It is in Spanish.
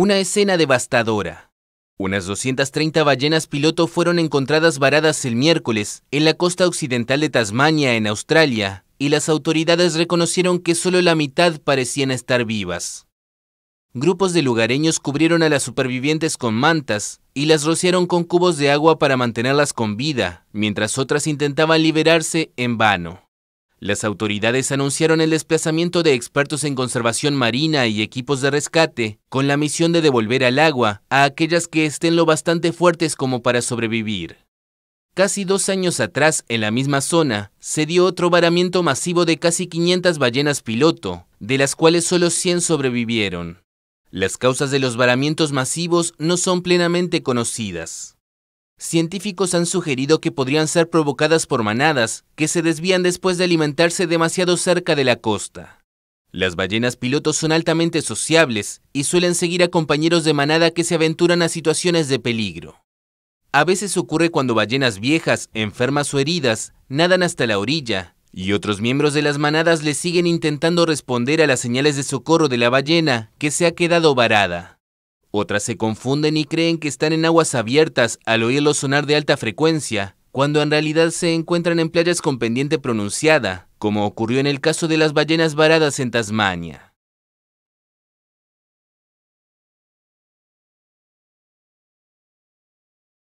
Una escena devastadora. Unas 230 ballenas piloto fueron encontradas varadas el miércoles en la costa occidental de Tasmania, en Australia, y las autoridades reconocieron que solo la mitad parecían estar vivas. Grupos de lugareños cubrieron a las supervivientes con mantas y las rociaron con cubos de agua para mantenerlas con vida, mientras otras intentaban liberarse en vano. Las autoridades anunciaron el desplazamiento de expertos en conservación marina y equipos de rescate, con la misión de devolver al agua a aquellas que estén lo bastante fuertes como para sobrevivir. Casi dos años atrás, en la misma zona, se dio otro varamiento masivo de casi 500 ballenas piloto, de las cuales solo 100 sobrevivieron. Las causas de los varamientos masivos no son plenamente conocidas. Científicos han sugerido que podrían ser provocadas por manadas que se desvían después de alimentarse demasiado cerca de la costa. Las ballenas pilotos son altamente sociables y suelen seguir a compañeros de manada que se aventuran a situaciones de peligro. A veces ocurre cuando ballenas viejas, enfermas o heridas, nadan hasta la orilla, y otros miembros de las manadas le siguen intentando responder a las señales de socorro de la ballena que se ha quedado varada. Otras se confunden y creen que están en aguas abiertas al oírlo sonar de alta frecuencia, cuando en realidad se encuentran en playas con pendiente pronunciada, como ocurrió en el caso de las ballenas varadas en Tasmania.